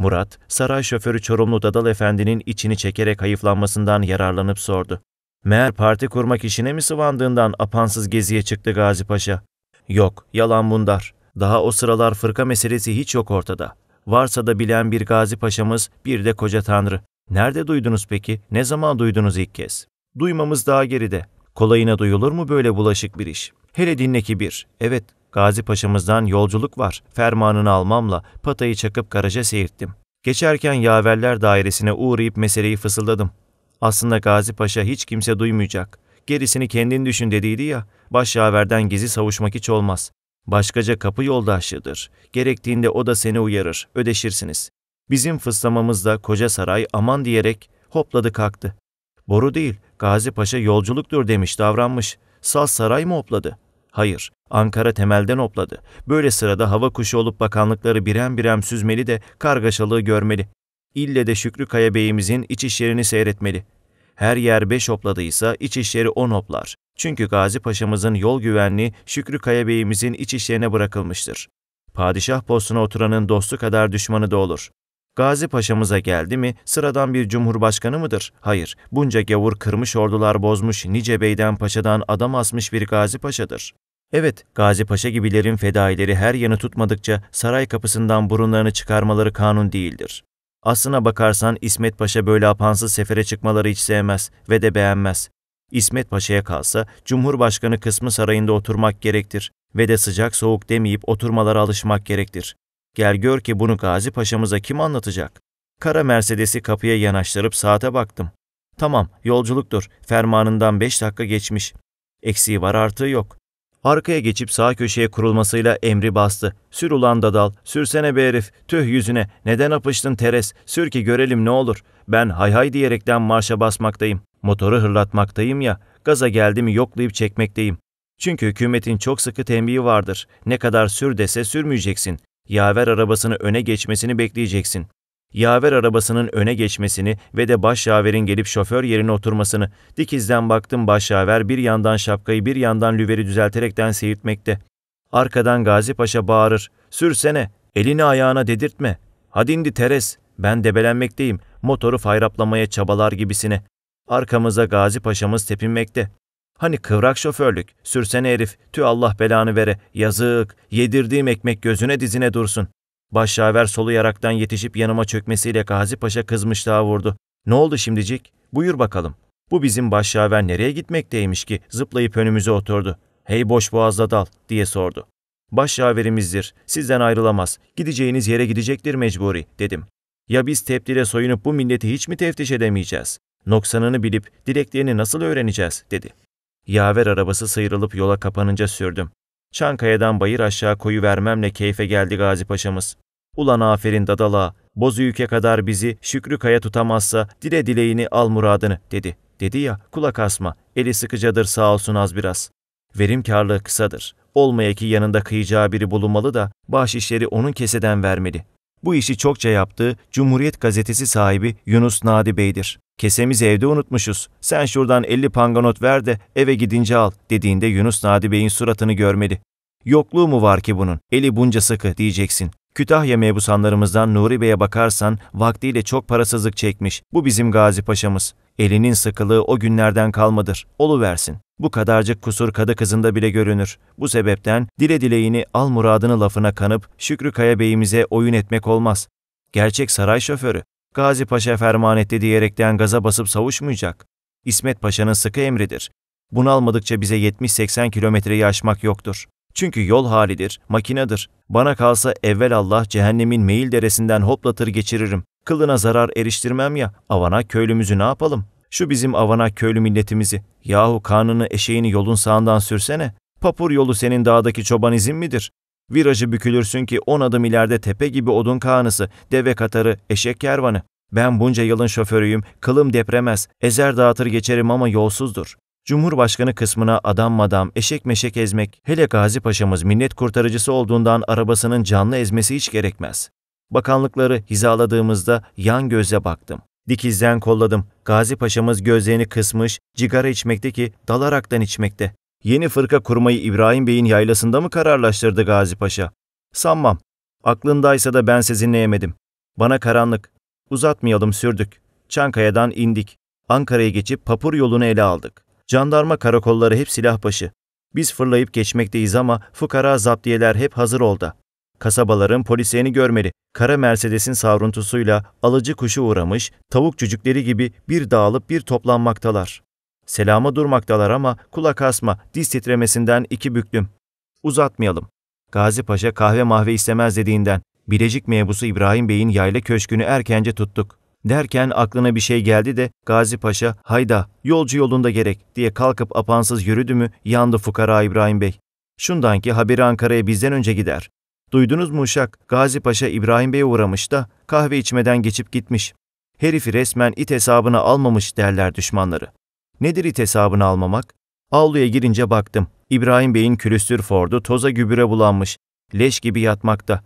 Murat, saray şoförü Çorumlu Dadal Efendi'nin içini çekerek hayıflanmasından yararlanıp sordu. Meğer parti kurmak işine mi sıvandığından apansız geziye çıktı Gazi Paşa? Yok, yalan bunlar. Daha o sıralar fırka meselesi hiç yok ortada. Varsa da bilen bir Gazi Paşa'mız, bir de koca tanrı. Nerede duydunuz peki? Ne zaman duydunuz ilk kez? Duymamız daha geride. Kolayına duyulur mu böyle bulaşık bir iş? Hele dinle ki bir. Evet, Gazi Paşa'mızdan yolculuk var. Fermanını almamla patayı çakıp garaja seyirttim. Geçerken yaverler dairesine uğrayıp meseleyi fısıldadım. Aslında Gazi Paşa hiç kimse duymayacak. Gerisini kendin düşün dediydi ya. Baş yaverden gizli savuşmak hiç olmaz. Başkaca kapı yoldaşlığıdır. Gerektiğinde o da seni uyarır. Ödeşirsiniz. Bizim fıslamamızda koca saray aman diyerek hopladı kalktı. Boru değil, Gazi Paşa yolculuktur demiş davranmış. Sal saray mı hopladı?'' Hayır, Ankara temelden opladı. Böyle sırada hava kuşu olup bakanlıkları birem birem süzmeli de kargaşalığı görmeli. İlle de Şükrü Kaya Bey'imizin iç işlerini seyretmeli. Her yer beş opladıysa iç işleri on oplar. Çünkü Gazi Paşa'mızın yol güvenliği Şükrü Kaya Bey'imizin iç işlerine bırakılmıştır. Padişah postuna oturanın dostu kadar düşmanı da olur. Gazi Paşa'mıza geldi mi sıradan bir cumhurbaşkanı mıdır? Hayır, bunca gavur kırmış ordular bozmuş, nice beyden paşadan adam asmış bir Gazi Paşa'dır. Evet, Gazi Paşa gibilerin fedaileri her yanı tutmadıkça saray kapısından burunlarını çıkarmaları kanun değildir. Aslına bakarsan İsmet Paşa böyle apansız sefere çıkmaları hiç sevmez ve de beğenmez. İsmet Paşa'ya kalsa Cumhurbaşkanı kısmı sarayında oturmak gerektir ve de sıcak soğuk demeyip oturmalara alışmak gerektir. Gel gör ki bunu Gazi Paşa'mıza kim anlatacak? Kara Mercedes'i kapıya yanaştırıp saate baktım. Tamam, yolculuktur. Fermanından beş dakika geçmiş. Eksiği var artığı yok. Arkaya geçip sağ köşeye kurulmasıyla emri bastı. Sür ulan da sürsene be herif, tüh yüzüne, neden apıştın teres, sür ki görelim ne olur. Ben hay hay diyerekten marşa basmaktayım. Motoru hırlatmaktayım ya, gaza geldi mi yoklayıp çekmekteyim. Çünkü hükümetin çok sıkı tembihi vardır. Ne kadar sür dese sürmeyeceksin yaver arabasını öne geçmesini bekleyeceksin. Yaver arabasının öne geçmesini ve de baş yaverin gelip şoför yerine oturmasını, dikizden baktım baş yaver bir yandan şapkayı bir yandan lüveri düzelterekten seyirtmekte. Arkadan Gazi Paşa bağırır, sürsene, elini ayağına dedirtme, hadi indi teres, ben debelenmekteyim, motoru fayraplamaya çabalar gibisine. Arkamıza Gazi Paşa'mız tepinmekte. Hani kıvrak şoförlük, sürsene herif, tüy Allah belanı vere, yazık, yedirdiğim ekmek gözüne dizine dursun. Başşaver solu yaraktan yetişip yanıma çökmesiyle Gazi Paşa kızmış daha vurdu. Ne oldu şimdicik? Buyur bakalım. Bu bizim başşaver nereye gitmekteymiş ki zıplayıp önümüze oturdu. Hey boş boğazda dal diye sordu. Başşaverimizdir, sizden ayrılamaz, gideceğiniz yere gidecektir mecburi dedim. Ya biz teptile soyunup bu milleti hiç mi teftiş edemeyeceğiz? Noksanını bilip dileklerini nasıl öğreneceğiz dedi yaver arabası sıyrılıp yola kapanınca sürdüm. Çankaya'dan bayır aşağı koyu vermemle keyfe geldi Gazi Paşa'mız. Ulan aferin dadala, bozu yüke kadar bizi Şükrü Kaya tutamazsa dile dileğini al muradını dedi. Dedi ya kulak asma, eli sıkıcadır sağ olsun az biraz. Verim Verimkarlığı kısadır. Olmaya ki yanında kıyacağı biri bulunmalı da bahşişleri onun keseden vermeli. Bu işi çokça yaptığı Cumhuriyet Gazetesi sahibi Yunus Nadi Bey'dir. Kesemizi evde unutmuşuz. Sen şuradan 50 panganot ver de eve gidince al dediğinde Yunus Nadi Bey'in suratını görmedi. Yokluğu mu var ki bunun? Eli bunca sıkı diyeceksin. Kütahya mebusanlarımızdan Nuri Bey'e bakarsan vaktiyle çok parasızlık çekmiş. Bu bizim Gazi Paşa'mız. Elinin sıkılığı o günlerden kalmadır. Olu versin. Bu kadarcık kusur kadı kızında bile görünür. Bu sebepten dile dileğini al muradını lafına kanıp Şükrü Kaya Bey'imize oyun etmek olmaz. Gerçek saray şoförü Gazi Paşa ferman etti diyerekten gaza basıp savuşmayacak. İsmet Paşa'nın sıkı emridir. Bunu almadıkça bize 70-80 kilometreyi aşmak yoktur. Çünkü yol halidir, makinedir. Bana kalsa evvel Allah cehennemin meyil deresinden hoplatır geçiririm. Kılına zarar eriştirmem ya, avana köylümüzü ne yapalım? Şu bizim avana köylü milletimizi, yahu kanını eşeğini yolun sağından sürsene. Papur yolu senin dağdaki çoban izin midir? Virajı bükülürsün ki on adım ileride tepe gibi odun kağanısı, deve katarı, eşek kervanı. Ben bunca yılın şoförüyüm, kılım depremez, ezer dağıtır geçerim ama yolsuzdur. Cumhurbaşkanı kısmına adam madam, eşek meşek ezmek, hele Gazi Paşa'mız millet kurtarıcısı olduğundan arabasının canlı ezmesi hiç gerekmez. Bakanlıkları hizaladığımızda yan gözle baktım. Dikizden kolladım. Gazi Paşa'mız gözlerini kısmış, cigara ki dalaraktan içmekte. Yeni fırka kurmayı İbrahim Bey'in yaylasında mı kararlaştırdı Gazi Paşa? Sanmam. Aklındaysa da ben sezinleyemedim. Bana karanlık. Uzatmayalım sürdük. Çankaya'dan indik. Ankara'ya geçip Papur yolunu ele aldık. Jandarma karakolları hep silahbaşı. Biz fırlayıp geçmekteyiz ama fukara zaptiyeler hep hazır oldu. Kasabaların polislerini görmeli. Kara Mercedes'in savruntusuyla alıcı kuşu uğramış, tavuk cücükleri gibi bir dağılıp bir toplanmaktalar. Selama durmaktalar ama kulak asma, diz titremesinden iki büklüm. Uzatmayalım. Gazi Paşa kahve mahve istemez dediğinden, Bilecik mebusu İbrahim Bey'in yayla köşkünü erkence tuttuk. Derken aklına bir şey geldi de Gazi Paşa hayda yolcu yolunda gerek diye kalkıp apansız yürüdü mü yandı fukara İbrahim Bey. Şundan ki haberi Ankara'ya bizden önce gider. Duydunuz mu uşak Gazi Paşa İbrahim Bey'e uğramış da kahve içmeden geçip gitmiş. Herifi resmen it hesabına almamış derler düşmanları. Nedir it hesabını almamak? Avluya girince baktım. İbrahim Bey'in külüstür Ford'u toza gübüre bulanmış. Leş gibi yatmakta.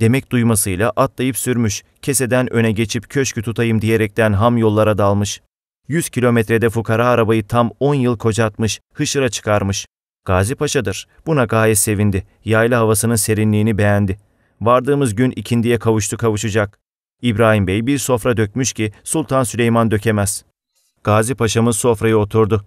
Demek duymasıyla atlayıp sürmüş. Keseden öne geçip köşkü tutayım diyerekten ham yollara dalmış. 100 kilometrede fukara arabayı tam 10 yıl kocatmış, hışıra çıkarmış. Gazi Paşa'dır. Buna gayet sevindi. Yayla havasının serinliğini beğendi. Vardığımız gün ikindiye kavuştu kavuşacak. İbrahim Bey bir sofra dökmüş ki Sultan Süleyman dökemez. Gazi Paşa'mız sofraya oturdu.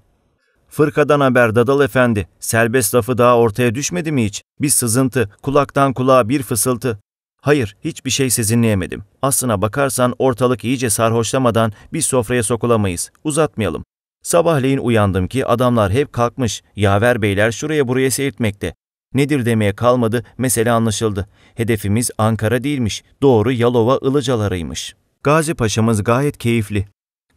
Fırkadan haber Dadal Efendi, serbest lafı daha ortaya düşmedi mi hiç? Bir sızıntı, kulaktan kulağa bir fısıltı. Hayır, hiçbir şey sezinleyemedim. Aslına bakarsan ortalık iyice sarhoşlamadan bir sofraya sokulamayız. Uzatmayalım. Sabahleyin uyandım ki adamlar hep kalkmış. Yaver beyler şuraya buraya seyirtmekte. Nedir demeye kalmadı, mesele anlaşıldı. Hedefimiz Ankara değilmiş, doğru Yalova Ilıcalarıymış. Gazi Paşa'mız gayet keyifli.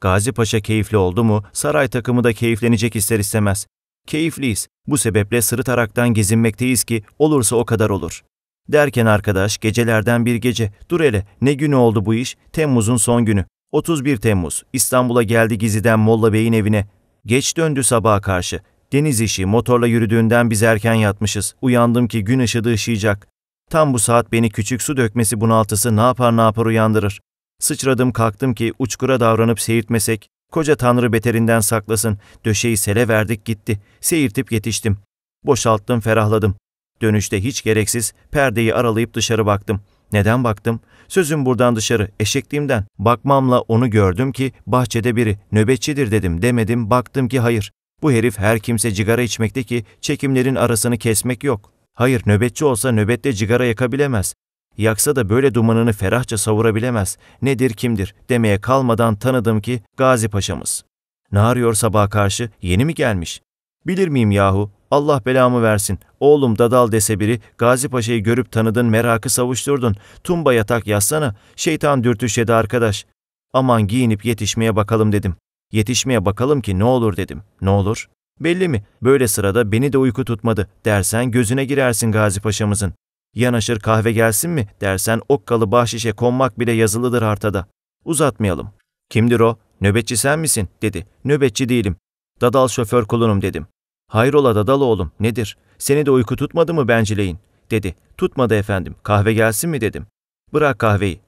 Gazi Paşa keyifli oldu mu saray takımı da keyiflenecek ister istemez. Keyifliyiz. Bu sebeple sırıtaraktan gezinmekteyiz ki olursa o kadar olur. Derken arkadaş gecelerden bir gece dur hele ne günü oldu bu iş? Temmuz'un son günü. 31 Temmuz İstanbul'a geldi Gizi'den Molla Bey'in evine. Geç döndü sabaha karşı. Deniz işi motorla yürüdüğünden biz erken yatmışız. Uyandım ki gün ışığı ışıyacak. Tam bu saat beni küçük su dökmesi bunaltısı ne yapar ne yapar uyandırır. Sıçradım kalktım ki uçkura davranıp seyirtmesek, koca tanrı beterinden saklasın, döşeyi sele verdik gitti, seyirtip yetiştim. Boşalttım ferahladım. Dönüşte hiç gereksiz perdeyi aralayıp dışarı baktım. Neden baktım? Sözüm buradan dışarı, eşekliğimden. Bakmamla onu gördüm ki bahçede biri, nöbetçidir dedim, demedim, baktım ki hayır. Bu herif her kimse cigara içmekte ki çekimlerin arasını kesmek yok. Hayır nöbetçi olsa nöbette cigara yakabilemez. Yaksa da böyle dumanını ferahça savurabilemez, nedir kimdir demeye kalmadan tanıdım ki Gazi Paşa'mız. Ne arıyor sabah karşı, yeni mi gelmiş? Bilir miyim yahu, Allah belamı versin, oğlum dadal dese biri, Gazi Paşa'yı görüp tanıdın, merakı savuşturdun, tumba yatak yazsana, şeytan dürtüşedi arkadaş. Aman giyinip yetişmeye bakalım dedim. Yetişmeye bakalım ki ne olur dedim. Ne olur? Belli mi? Böyle sırada beni de uyku tutmadı dersen gözüne girersin Gazi Paşa'mızın. Yanaşır kahve gelsin mi dersen okkalı bahşişe konmak bile yazılıdır artada. Uzatmayalım. Kimdir o? Nöbetçi sen misin? dedi. Nöbetçi değilim. Dadal şoför kulunum dedim. Hayrola dadal oğlum nedir? Seni de uyku tutmadı mı bencileyin? dedi. Tutmadı efendim. Kahve gelsin mi dedim. Bırak kahveyi.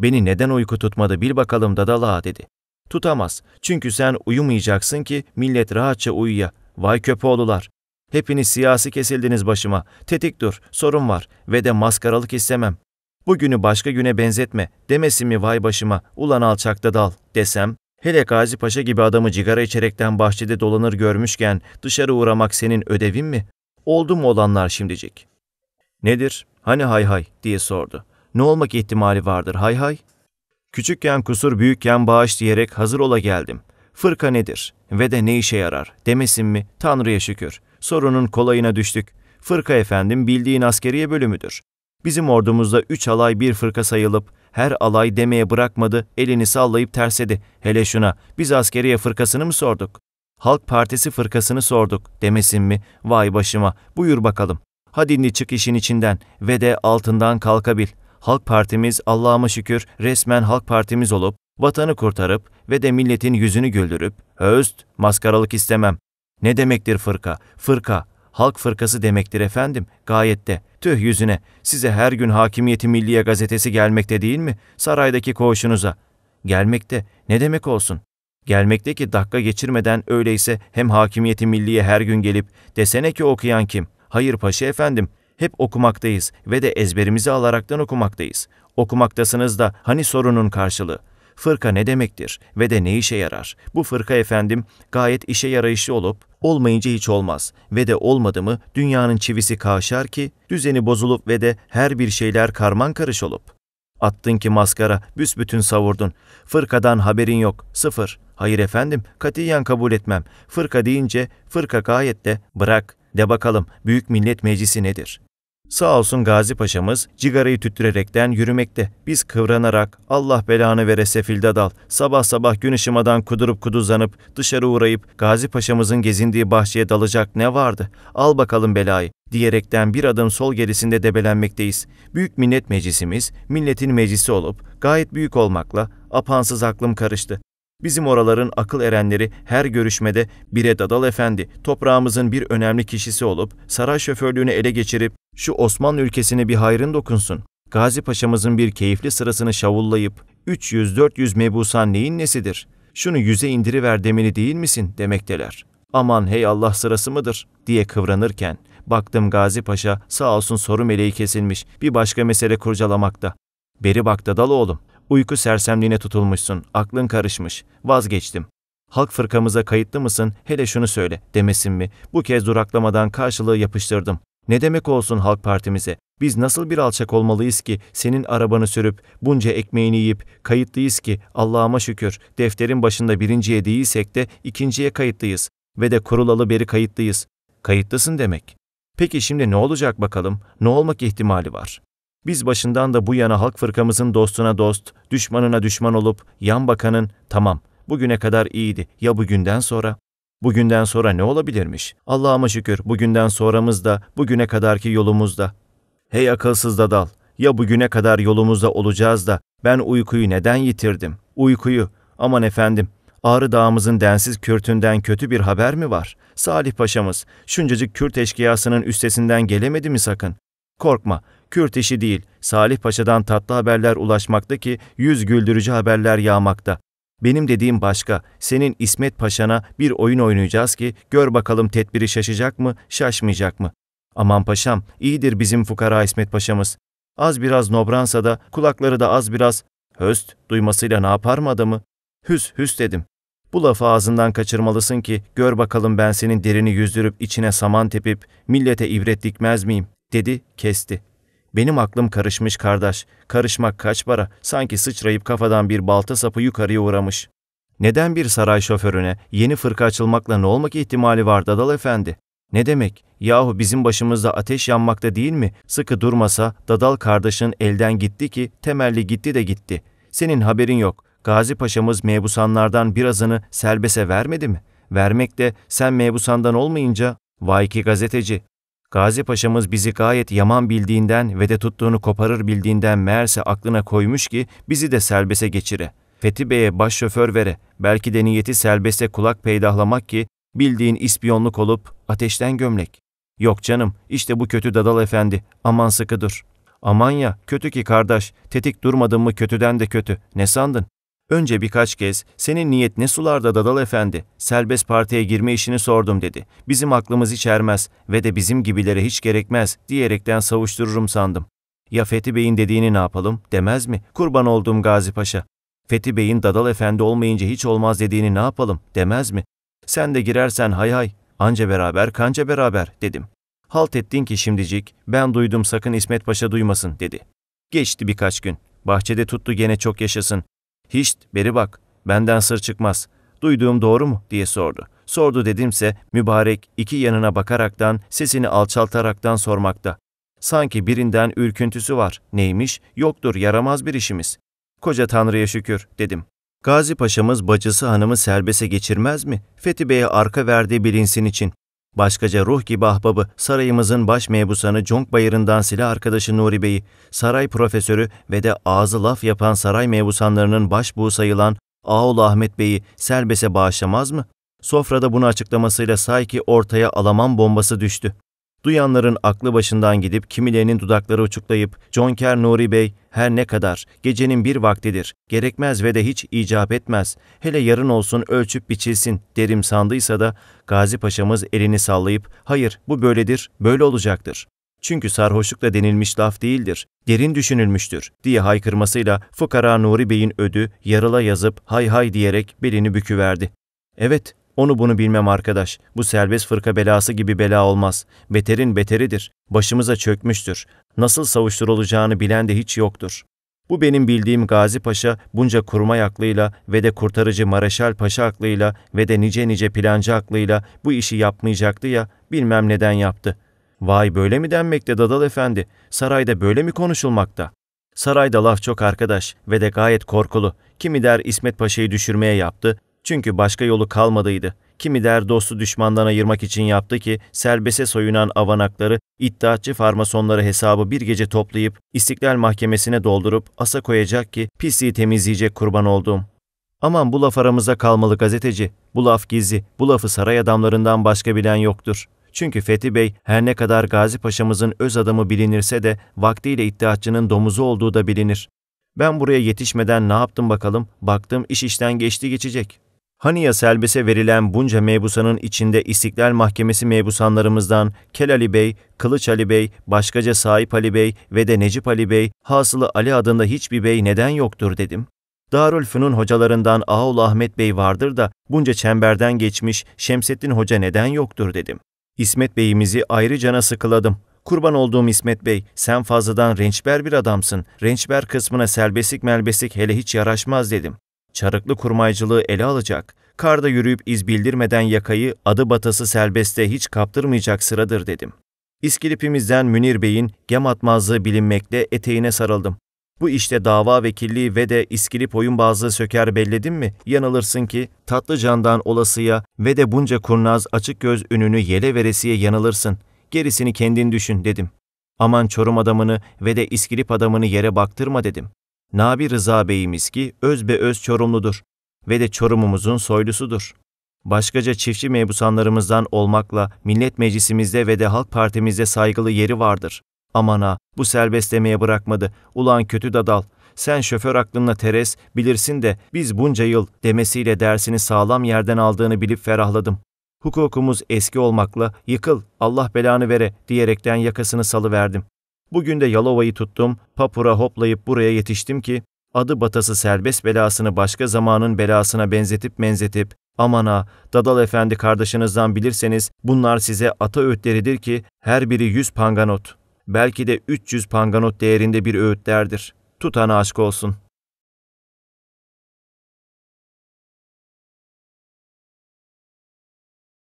Beni neden uyku tutmadı bil bakalım dadal ağa dedi. Tutamaz. Çünkü sen uyumayacaksın ki millet rahatça uyuya. Vay köpoğlular. Hepiniz siyasi kesildiniz başıma. Tetik dur, sorun var ve de maskaralık istemem. Bugünü başka güne benzetme, demesin mi vay başıma, ulan alçakta dal desem, hele Gazi Paşa gibi adamı cigara içerekten bahçede dolanır görmüşken dışarı uğramak senin ödevin mi? Oldu mu olanlar şimdicik? Nedir? Hani hay hay diye sordu. Ne olmak ihtimali vardır hay hay? Küçükken kusur büyükken bağış diyerek hazır ola geldim. Fırka nedir ve de ne işe yarar demesin mi Tanrı'ya şükür.'' Sorunun kolayına düştük. Fırka efendim bildiğin askeriye bölümüdür. Bizim ordumuzda üç alay bir fırka sayılıp her alay demeye bırakmadı, elini sallayıp tersedi. Hele şuna, biz askeriye fırkasını mı sorduk? Halk Partisi fırkasını sorduk demesin mi? Vay başıma, buyur bakalım. Hadinli çık işin içinden ve de altından kalkabil. Halk Partimiz Allah'ıma şükür resmen Halk Partimiz olup, vatanı kurtarıp ve de milletin yüzünü güldürüp, höst, maskaralık istemem, ne demektir fırka? Fırka, halk fırkası demektir efendim, gayet de. Tüh yüzüne, size her gün Hakimiyeti Milliye gazetesi gelmekte değil mi? Saraydaki koğuşunuza. Gelmekte, ne demek olsun? Gelmekte ki dakika geçirmeden öyleyse hem Hakimiyeti Milliye her gün gelip, desene ki okuyan kim? Hayır paşa efendim, hep okumaktayız ve de ezberimizi alaraktan okumaktayız. Okumaktasınız da hani sorunun karşılığı? Fırka ne demektir ve de ne işe yarar? Bu fırka efendim gayet işe yarayışlı olup olmayınca hiç olmaz ve de olmadı mı dünyanın çivisi kaşar ki düzeni bozulup ve de her bir şeyler karman karış olup. Attın ki maskara, büsbütün savurdun. Fırkadan haberin yok, sıfır. Hayır efendim, katiyen kabul etmem. Fırka deyince, fırka gayet de, bırak, de bakalım Büyük Millet Meclisi nedir? Sağ olsun Gazi Paşa'mız cigarayı tüttürerekten yürümekte. Biz kıvranarak Allah belanı vere sefilde dal. Sabah sabah gün ışımadan kudurup kuduzlanıp dışarı uğrayıp Gazi Paşa'mızın gezindiği bahçeye dalacak ne vardı? Al bakalım belayı diyerekten bir adım sol gerisinde debelenmekteyiz. Büyük Millet Meclisimiz, milletin meclisi olup gayet büyük olmakla apansız aklım karıştı. Bizim oraların akıl erenleri her görüşmede Bire Dadal Efendi, toprağımızın bir önemli kişisi olup saray şoförlüğünü ele geçirip şu Osmanlı ülkesine bir hayrın dokunsun. Gazi Paşa'mızın bir keyifli sırasını şavullayıp 300-400 mebusan neyin nesidir? Şunu yüze indiriver demeli değil misin demekteler. Aman hey Allah sırası mıdır diye kıvranırken baktım Gazi Paşa sağ olsun soru meleği kesilmiş bir başka mesele kurcalamakta. Beri bak Dadal oğlum Uyku sersemliğine tutulmuşsun, aklın karışmış, vazgeçtim. Halk fırkamıza kayıtlı mısın, hele şunu söyle, demesin mi? Bu kez duraklamadan karşılığı yapıştırdım. Ne demek olsun Halk Partimize? Biz nasıl bir alçak olmalıyız ki senin arabanı sürüp bunca ekmeğini yiyip kayıtlıyız ki Allah'ıma şükür defterin başında birinciye değilsek de ikinciye kayıtlıyız ve de kurulalı beri kayıtlıyız. Kayıtlısın demek. Peki şimdi ne olacak bakalım? Ne olmak ihtimali var? Biz başından da bu yana halk fırkamızın dostuna dost, düşmanına düşman olup yan bakanın tamam bugüne kadar iyiydi ya bugünden sonra? Bugünden sonra ne olabilirmiş? Allah'ıma şükür bugünden sonramız da bugüne kadarki yolumuzda. Hey akılsız da dal, ya bugüne kadar yolumuzda olacağız da ben uykuyu neden yitirdim? Uykuyu, aman efendim, Ağrı Dağımızın densiz Kürt'ünden kötü bir haber mi var? Salih Paşa'mız, şuncacık Kürt eşkıyasının üstesinden gelemedi mi sakın? Korkma, Kürt işi değil, Salih Paşa'dan tatlı haberler ulaşmakta ki yüz güldürücü haberler yağmakta. Benim dediğim başka, senin İsmet Paşa'na bir oyun oynayacağız ki gör bakalım tedbiri şaşacak mı, şaşmayacak mı? Aman paşam, iyidir bizim fukara İsmet Paşa'mız. Az biraz nobransa da, kulakları da az biraz, höst duymasıyla ne yapar mı adamı? Hüs, hüs dedim. Bu lafı ağzından kaçırmalısın ki gör bakalım ben senin derini yüzdürüp içine saman tepip millete ibret dikmez miyim? dedi, kesti. Benim aklım karışmış kardeş. Karışmak kaç para? Sanki sıçrayıp kafadan bir balta sapı yukarıya uğramış. Neden bir saray şoförüne yeni fırka açılmakla ne olmak ihtimali var Dadal Efendi? Ne demek? Yahu bizim başımızda ateş yanmakta değil mi? Sıkı durmasa Dadal kardeşin elden gitti ki temelli gitti de gitti. Senin haberin yok. Gazi Paşa'mız mebusanlardan birazını serbese vermedi mi? Vermek de sen mebusandan olmayınca vay ki gazeteci Gazi Paşa'mız bizi gayet yaman bildiğinden ve de tuttuğunu koparır bildiğinden meğerse aklına koymuş ki bizi de selbese geçire. Fethi Bey'e baş şoför vere, belki de niyeti selbeste kulak peydahlamak ki bildiğin ispiyonluk olup ateşten gömlek. Yok canım, işte bu kötü dadal efendi, aman sıkı dur. Aman ya, kötü ki kardeş, tetik durmadın mı kötüden de kötü, ne sandın? Önce birkaç kez senin niyet ne sularda Dadal Efendi, serbest partiye girme işini sordum dedi. Bizim aklımız hiç ermez ve de bizim gibilere hiç gerekmez diyerekten savuştururum sandım. Ya Fethi Bey'in dediğini ne yapalım demez mi? Kurban olduğum Gazi Paşa. Fethi Bey'in Dadal Efendi olmayınca hiç olmaz dediğini ne yapalım demez mi? Sen de girersen hay hay, anca beraber kanca beraber dedim. Halt ettin ki şimdicik, ben duydum sakın İsmet Paşa duymasın dedi. Geçti birkaç gün. Bahçede tuttu gene çok yaşasın. Hiç beri bak, benden sır çıkmaz. Duyduğum doğru mu diye sordu. Sordu dedimse mübarek iki yanına bakaraktan, sesini alçaltaraktan sormakta. Sanki birinden ürküntüsü var. Neymiş? Yoktur, yaramaz bir işimiz. Koca Tanrı'ya şükür dedim. Gazi Paşa'mız bacısı hanımı serbese geçirmez mi? Fethi Bey'e arka verdiği bilinsin için. Başkaca ruh gibi ahbabı sarayımızın baş mebusanı Conk Bayırı'ndan silah arkadaşı Nuri Bey'i, saray profesörü ve de ağzı laf yapan saray mebusanlarının başbuğu sayılan Ağol Ahmet Bey'i serbese bağışlamaz mı? Sofrada bunu açıklamasıyla say ki ortaya Alaman bombası düştü. Duyanların aklı başından gidip kimilerinin dudakları uçuklayıp Jonker Nuri Bey her ne kadar gecenin bir vaktidir, gerekmez ve de hiç icap etmez, hele yarın olsun ölçüp biçilsin derim sandıysa da Gazi Paşa'mız elini sallayıp hayır bu böyledir, böyle olacaktır. Çünkü sarhoşlukla denilmiş laf değildir, derin düşünülmüştür diye haykırmasıyla fukara Nuri Bey'in ödü yarıla yazıp hay hay diyerek belini büküverdi. Evet, onu bunu bilmem arkadaş. Bu serbest fırka belası gibi bela olmaz. Beterin beteridir. Başımıza çökmüştür. Nasıl savuşturulacağını bilen de hiç yoktur. Bu benim bildiğim Gazi Paşa bunca kurmay aklıyla ve de kurtarıcı Mareşal Paşa aklıyla ve de nice nice plancı aklıyla bu işi yapmayacaktı ya bilmem neden yaptı. Vay böyle mi denmekte Dadal Efendi? Sarayda böyle mi konuşulmakta? Sarayda laf çok arkadaş ve de gayet korkulu. Kimi der İsmet Paşa'yı düşürmeye yaptı, çünkü başka yolu kalmadıydı. Kimi der dostu düşmandan ayırmak için yaptı ki serbese soyunan avanakları iddiatçı farmasonları hesabı bir gece toplayıp istiklal Mahkemesi'ne doldurup asa koyacak ki pisliği temizleyecek kurban olduğum. Aman bu laf aramıza kalmalı gazeteci. Bu laf gizli. Bu lafı saray adamlarından başka bilen yoktur. Çünkü Fethi Bey her ne kadar Gazi Paşa'mızın öz adamı bilinirse de vaktiyle iddiatçının domuzu olduğu da bilinir. Ben buraya yetişmeden ne yaptım bakalım? Baktım iş işten geçti geçecek. Hani ya Selbes'e verilen bunca mebusanın içinde İstiklal Mahkemesi mebusanlarımızdan Kel Ali Bey, Kılıç Ali Bey, başkaca Sahip Ali Bey ve de Necip Ali Bey, hasılı Ali adında hiçbir bey neden yoktur dedim. Darülfünun hocalarından Ağul Ahmet Bey vardır da bunca çemberden geçmiş Şemsettin Hoca neden yoktur dedim. İsmet Bey'imizi ayrı cana sıkıladım. Kurban olduğum İsmet Bey, sen fazladan rençber bir adamsın. Rençber kısmına selbesik melbesik hele hiç yaraşmaz dedim. Çarıklı kurmaycılığı ele alacak, karda yürüyüp iz bildirmeden yakayı adı batası selbeste hiç kaptırmayacak sıradır dedim. İskilipimizden Münir Bey'in gem atmazlığı bilinmekle eteğine sarıldım. Bu işte dava vekilliği ve de iskilip oyunbazlığı söker belledim mi, yanılırsın ki tatlı candan olasıya ve de bunca kurnaz açık göz ününü yele veresiye yanılırsın. Gerisini kendin düşün dedim. Aman çorum adamını ve de iskilip adamını yere baktırma dedim. Nabi Rıza Bey'imiz ki öz be öz Çorumludur ve de Çorum'umuzun soylusudur. Başkaca çiftçi mebusanlarımızdan olmakla millet meclisimizde ve de halk partimizde saygılı yeri vardır. Amana bu serbestlemeye bırakmadı. Ulan kötü dadal. Sen şoför aklınla teres bilirsin de biz bunca yıl demesiyle dersini sağlam yerden aldığını bilip ferahladım. Hukukumuz eski olmakla yıkıl Allah belanı vere diyerekten yakasını salıverdim. Bugün de Yalova'yı tuttum, papura hoplayıp buraya yetiştim ki, adı batası serbest belasını başka zamanın belasına benzetip menzetip. amana, Dadal Efendi kardeşinizden bilirseniz bunlar size ata öğütleridir ki her biri yüz panganot, belki de 300 panganot değerinde bir öğütlerdir. Tutana aşk olsun.''